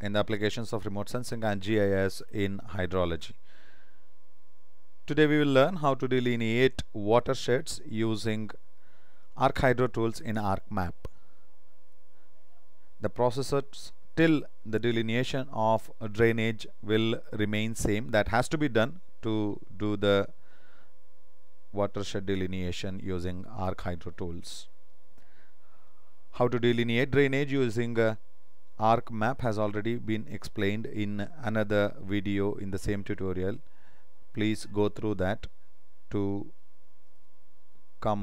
in the applications of remote sensing and GIS in hydrology. Today we will learn how to delineate watersheds using ArcHydro tools in ArcMap. The processes till the delineation of drainage will remain same that has to be done to do the watershed delineation using ArcHydro tools. How to delineate drainage using uh, arc map has already been explained in another video in the same tutorial please go through that to come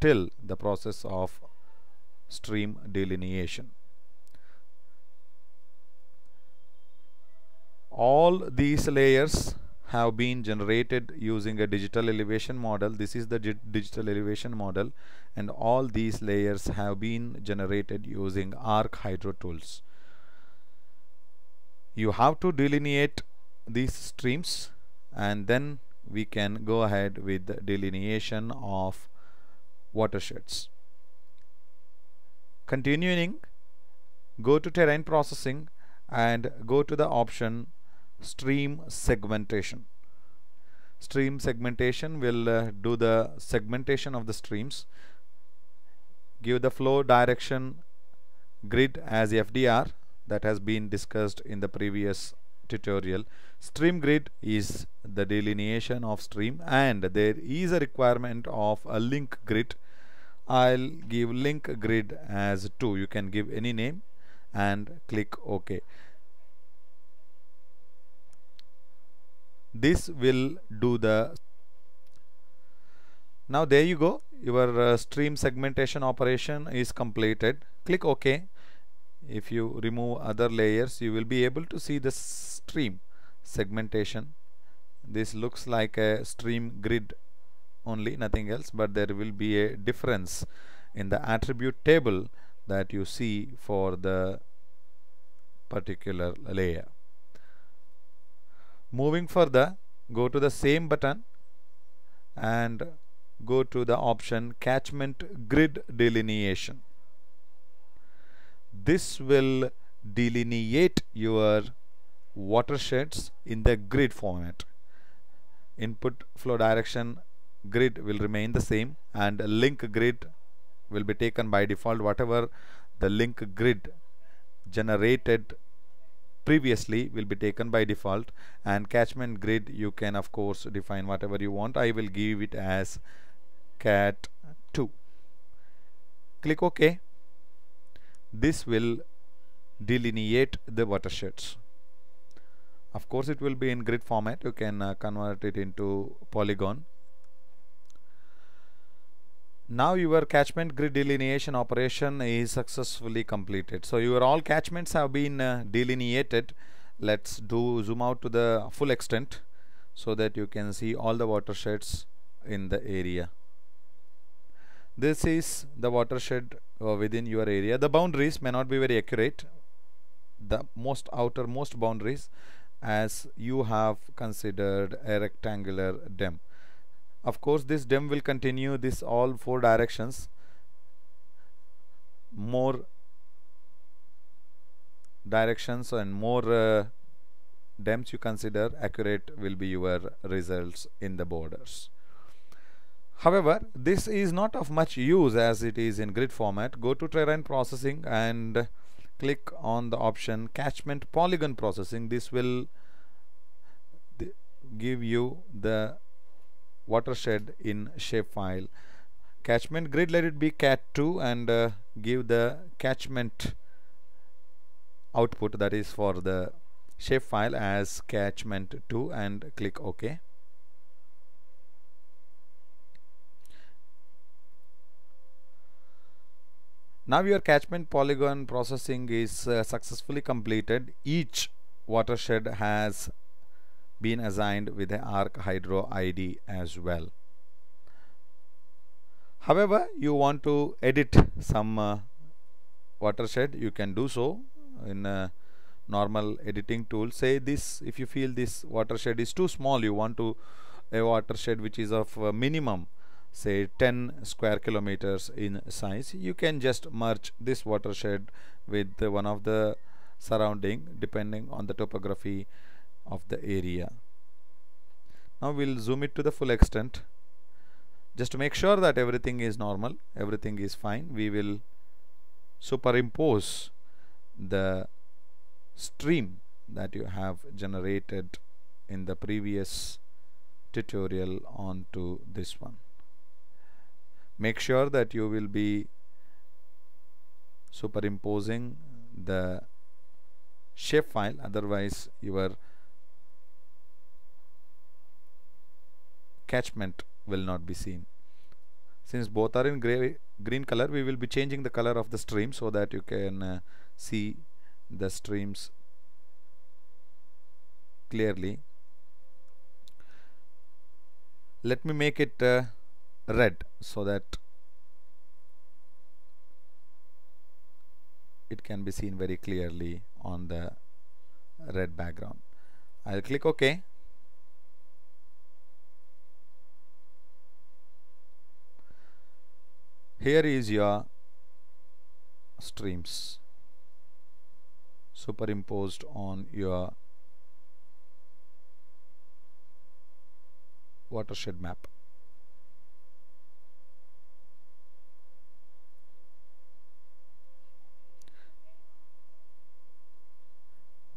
till the process of stream delineation all these layers have been generated using a digital elevation model this is the digital elevation model and all these layers have been generated using arc hydro tools you have to delineate these streams and then we can go ahead with the delineation of watersheds continuing go to terrain processing and go to the option stream segmentation stream segmentation will uh, do the segmentation of the streams give the flow direction grid as FDR that has been discussed in the previous tutorial stream grid is the delineation of stream and there is a requirement of a link grid I'll give link grid as 2 you can give any name and click OK this will do the now there you go your uh, stream segmentation operation is completed click OK if you remove other layers you will be able to see the stream segmentation this looks like a stream grid only nothing else but there will be a difference in the attribute table that you see for the particular layer moving further go to the same button and go to the option catchment grid delineation this will delineate your watersheds in the grid format input flow direction grid will remain the same and link grid will be taken by default whatever the link grid generated previously will be taken by default and catchment grid you can of course define whatever you want I will give it as cat 2 click OK this will delineate the watersheds of course it will be in grid format you can uh, convert it into polygon now your catchment grid delineation operation is successfully completed so your all catchments have been uh, delineated let's do zoom out to the full extent so that you can see all the watersheds in the area this is the watershed uh, within your area the boundaries may not be very accurate the most outermost boundaries as you have considered a rectangular dam of course this dem will continue this all four directions more directions and more uh, DEMs you consider accurate will be your results in the borders. However, this is not of much use as it is in grid format. Go to terrain processing and click on the option catchment polygon processing. This will give you the watershed in shapefile catchment grid let it be cat2 and uh, give the catchment output that is for the shapefile as catchment2 and click OK Now your catchment polygon processing is uh, successfully completed. Each watershed has been assigned with the ARC Hydro ID as well. However, you want to edit some uh, watershed, you can do so in uh, normal editing tool. Say this, if you feel this watershed is too small, you want to a watershed which is of uh, minimum say 10 square kilometers in size you can just merge this watershed with one of the surrounding depending on the topography of the area now we'll zoom it to the full extent just to make sure that everything is normal everything is fine we will superimpose the stream that you have generated in the previous tutorial onto this one make sure that you will be superimposing the shape file; otherwise your catchment will not be seen since both are in gray green color we will be changing the color of the stream so that you can uh, see the streams clearly let me make it uh, red so that it can be seen very clearly on the red background I'll click OK here is your streams superimposed on your watershed map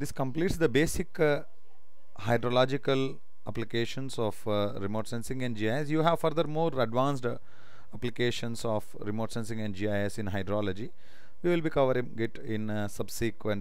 this completes the basic uh, hydrological applications of uh, remote sensing and GIS you have further more advanced uh, applications of remote sensing and GIS in hydrology. We will be covering it in uh, subsequent